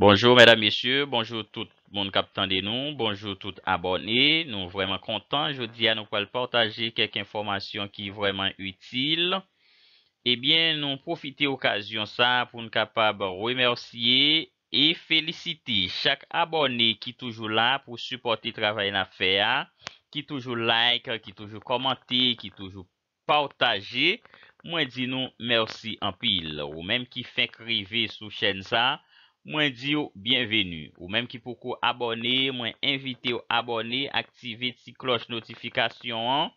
Bonjou mèdam mèsyou, bonjou tout moun kapitan de nou, bonjou tout abonè, nou vwèman kontan, jodi an nou kwal partaje kek informasyon ki vwèman util. Ebyen eh nou profite okasyon sa pou nou kapab wèmerciye e fèlicite chak abonè ki toujou la pou suporti travay na fèya, ki toujou like, ki toujou komante, ki toujou partaje, mwen di nou mersi an pil ou mèm ki fèk rive sou chèn sa. Mwen diyo, bienvenu. Ou menm ki pouk ou abone, mwen invite ou abone, aktive ti kloche notifikasyon an.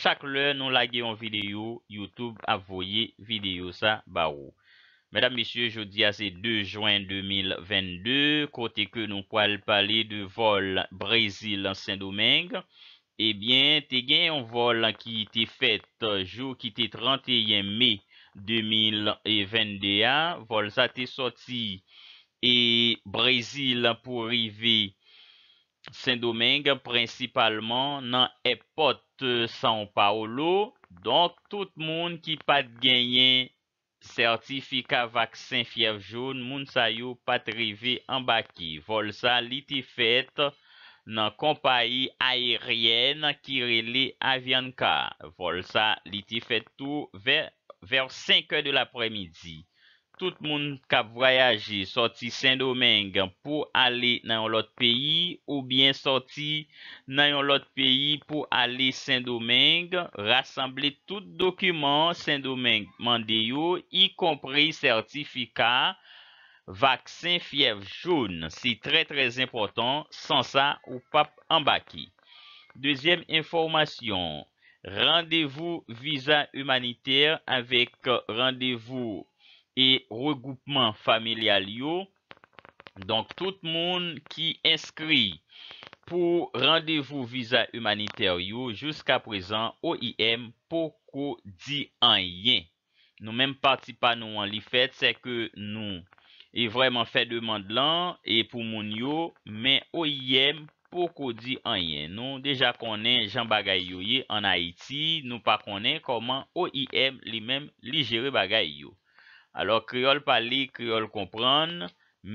Chak lè, nou lage yon videyo, Youtube avoye videyo sa ba ou. Mèdam misye, jodi a zè 2 jwen 2022, kote ke nou kwa l pale de vol Brazil an Saint-Domingue. E eh bie, te gen yon vol ki te fèt jou ki te 31 me 2021. Vol sa te soti. E Brezil pou rive Saint-Domingue principalman nan epote San Paolo. Donk tout moun ki pat genyen sertifika vaksin fief joun moun sayo pat rive en baki. Volsa liti fet nan kompai aeryen kireli avyanka. Volsa liti fet tou ver 5 de la premidi. Tout moun kap voyaje sorti Saint-Domingue pou ale nan yon lot peyi ou bien sorti nan yon lot peyi pou ale Saint-Domingue rassemble tout dokumen Saint-Domingue mandeyo yi komprey sertifika vaksin fief joun. Si tre tre important san sa ou pap ambaki. Dezyem informasyon, randevou viza humaniter avek randevou. E regoupman familial yo. Donk tout moun ki eskri pou randevou visa humaniter yo. Juska prezan OIM poko di an yen. Nou menm parti pa nou an li fet se ke nou e vreman fet de mandlan. E pou moun yo men OIM poko di an yen. Nou deja konen jan bagay yo ye an Haiti. Nou pa konen koman OIM li menm li jere bagay yo. Alors, kreol pale, kreol kompran,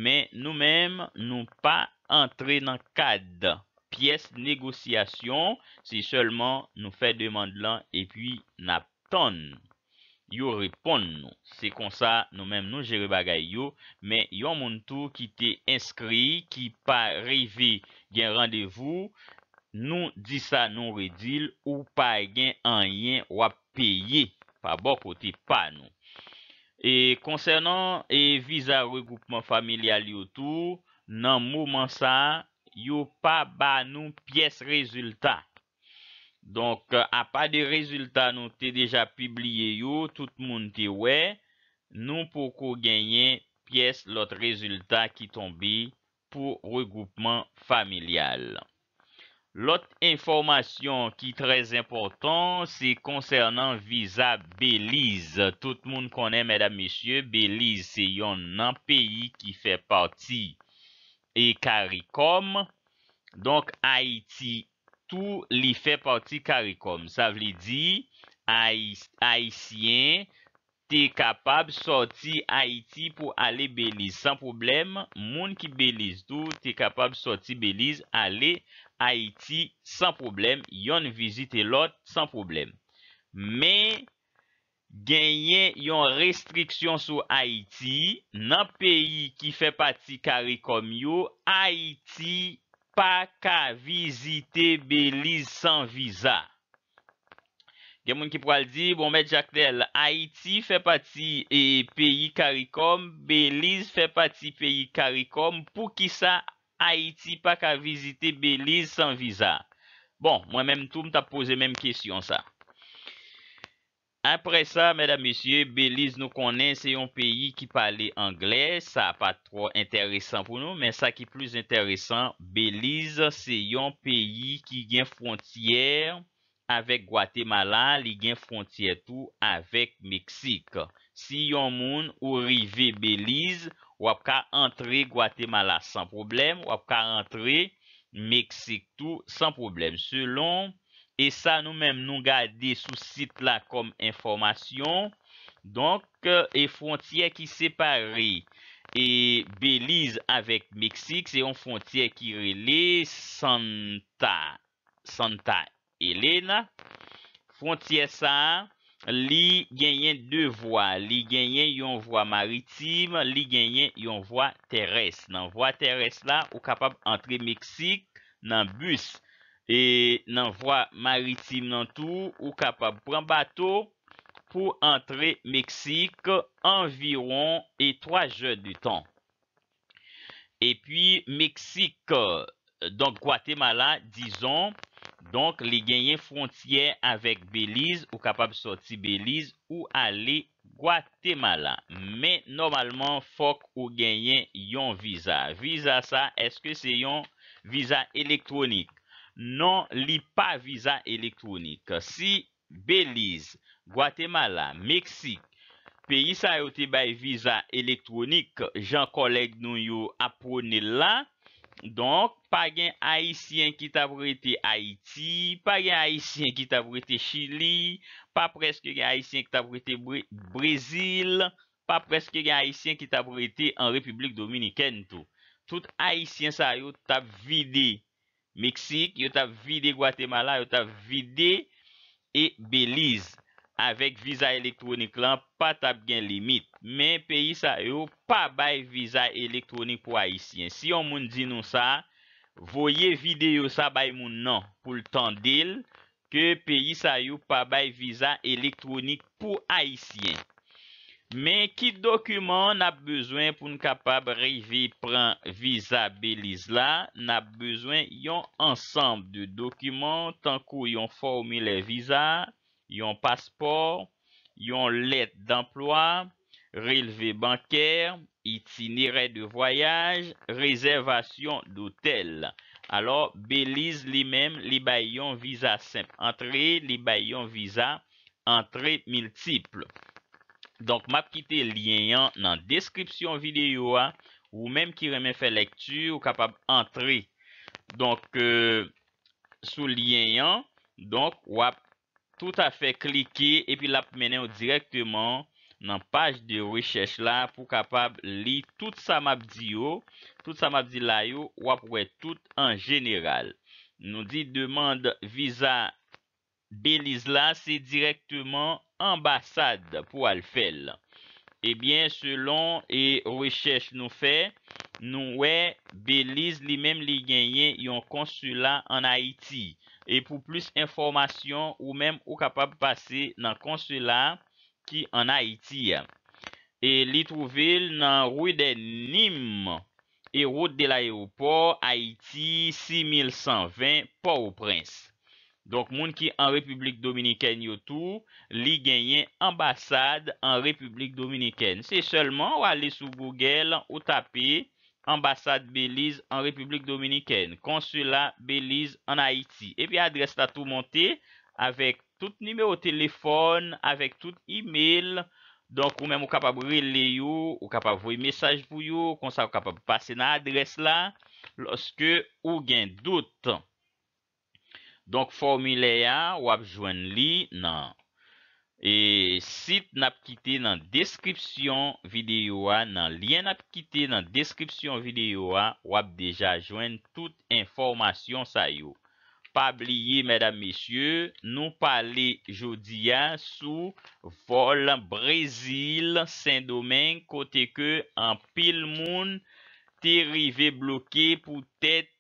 men nou menm nou pa entre nan kad, piyes negosyasyon, se seulement nou fe demande lan, e pi nap ton. Yo repon nou, se konsa, nou menm nou jere bagay yo, men yon moun tou ki te inskri, ki pa rive gen randevou, nou di sa nou redil, ou pa gen anyen wap peye, pa bokote pa nou. E konsernan e viza regroupman familial yo tou, nan mouman sa, yo pa ba nou piyes rezultat. Donk a pa de rezultat nou te deja pibliye yo, tout moun te we, nou pou ko genye piyes lot rezultat ki tonbi pou regroupman familial. Lot informasyon ki trez importan, se konsernan visa Belize. Tout moun konen, mèdam, mèsyè, Belize, se yon nan peyi ki fe parti e Karikom. Donk, Haiti, tou li fe parti Karikom. Sa vli di, Haitien, te kapab sorti Haiti pou ale Belize. San problem, moun ki Belize tou, te kapab sorti Belize, ale... Haiti, san problem, yon vizite lot, san problem. Men, genyen yon restriksyon sou Haiti, nan peyi ki fe pati karikom yo, Haiti, pa ka vizite Belize san viza. Gen moun ki pral di, bon mèd jak tel, Haiti fe pati eh, peyi karikom, Belize fe pati peyi karikom, pou ki sa? Haiti pa ka vizite Belize san viza. Bon, mwen menm toum ta pose menm kesyon sa. Apre sa, mèdèm messye, Belize nou konen se yon peyi ki pale anglè. Sa pa tro interésan pou nou, men sa ki plus interésan, Belize se yon peyi ki gen frontiyèr avèk Guatemala, li gen frontiyèr tou avèk Meksik. Si yon moun ou rive Belize, Wap ka antre Guatemala san problem. Wap ka antre Meksik tou san problem. Selon, e sa nou menm nou gade sou sit la kom informasyon. Donk, e frontye ki separe. E Belize avèk Meksik, se yon frontye ki rele Santa Elena. Frontye sa a. li genyen 2 voa, li genyen yon voa maritim, li genyen yon voa teres. Nan voa teres la, ou kapab antre Meksik nan bus. E nan voa maritim nan tou, ou kapab pran bato pou antre Meksik environ etwa je du ton. E pi Meksik, euh, donk Guatemala, dizon, Donk li genyen fontyer avek Belize ou kapab sorti Belize ou ale Guatemala. Men normalman fok ou genyen yon visa. Visa sa, eske se yon visa elektronik? Non li pa visa elektronik. Si Belize, Guatemala, Meksik, peyi sa yote bay visa elektronik, jan kolek nou yo apone la. Donk, pa gen Haitien ki ta brete Haiti, pa gen Haitien ki ta brete Chili, pa preske gen Haitien ki ta brete Brazil, pa preske gen Haitien ki ta brete en Republik Dominikento. Tout Haitien sa yo ta vide Meksik, yo ta vide Guatemala, yo ta vide Belize. avèk viza elektronik lan pat ap gen limit. Men peyi sa yo pa bay viza elektronik pou Haitien. Si yon moun di nou sa, voye videyo sa bay moun nan pou l'tan dil ke peyi sa yo pa bay viza elektronik pou Haitien. Men ki dokumen nap bezwen pou nou kapab revi pran viza beliz la, nap bezwen yon ansamb de dokumen tankou yon formi le viza, yon paspor, yon let d'emploi, relevé bankèr, itinirè de voyaj, rezervasyon d'outel. Alors, belize li mèm, li bayon visa simple. Entré, li bayon visa, entré multiple. Donc, map ki te lyen yon nan deskripsyon videyo a, ou mèm ki remè fè lèktu, ou kapab entré. Donc, euh, sou lyen yon, donc, wap, Tout a fe klike, epi lap menen yo direktman nan paj de rechech la pou kapab li tout sa map di yo, tout sa map di la yo, wap we tout an general. Nou di demand visa Belize la, se direktman ambasad pou al fel. E bien, selon e rechech nou fe, nou we Belize li menm li genyen yon konsula an Haiti. E pou plis informasyon ou menm ou kapab pase nan konse la ki an Haiti. E li trouvel nan rouy de Nîm e route de l'aeroport Haiti 6120 Port-au-Prince. Donk moun ki an Republik Dominikèn yo tou, li genyen ambasade an Republik Dominikèn. Se selement ou ale sou Google ou tape... ambasade Belize an Republik Dominiken, konsula Belize an Haiti. Epi adres la tou monte, avèk tout nime ou telefon, avèk tout e-mail, donk ou mèm ou kapab wè le yo, ou kapab wè mesaj pou yo, konsa wè kapab pase nan adres la, loske ou gen dout. Donk formule ya, wap jwen li nan adres. E sit nap kite nan deskripsyon videyo a, nan lien nap kite nan deskripsyon videyo a, wap deja jwen tout informasyon sa yo. Pabliye mèdam mesye, nou pale jodia sou vol Brazil Saint-Domingue kote ke an pil moun terive bloké pou tèt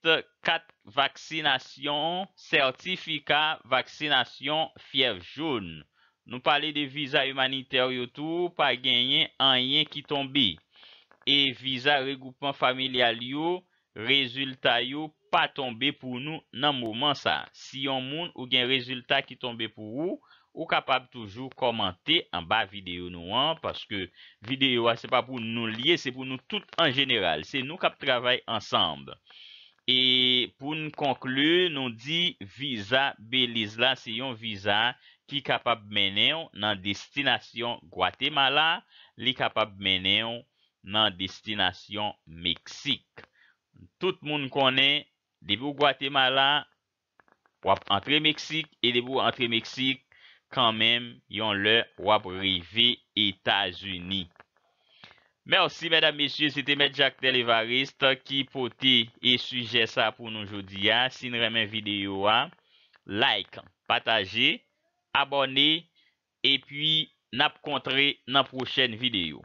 kat vaksinasyon sertifika vaksinasyon fief joun. Nou pale de viza humaniter yo tou, pa genyen anyen ki tonbi. E viza regoupman familial yo, rezultat yo pa tonbi pou nou nan mouman sa. Si yon moun ou gen rezultat ki tonbi pou ou, ou kapap toujou komante an ba videyo nou an. Paske videyo a se pa pou nou liye, se pou nou tout an general. Se nou kap travay ansambe. E pou nou konklu, nou di viza beliz la, se yon viza. Ki kapab mene yo nan destinasyon Guatemala, li kapab mene yo nan destinasyon Meksik. Tout moun konen, debou Guatemala, wap antre Meksik, e debou antre Meksik, kanmen yon lè wap revi Etasuni. Mersi, mèdame, mèsyè, se te mèd jaktele varist, ki pote e suje sa pou nou jodi ya. Sin remè videyo a, like, pataje. abone, epi nap kontre nan prochen videyo.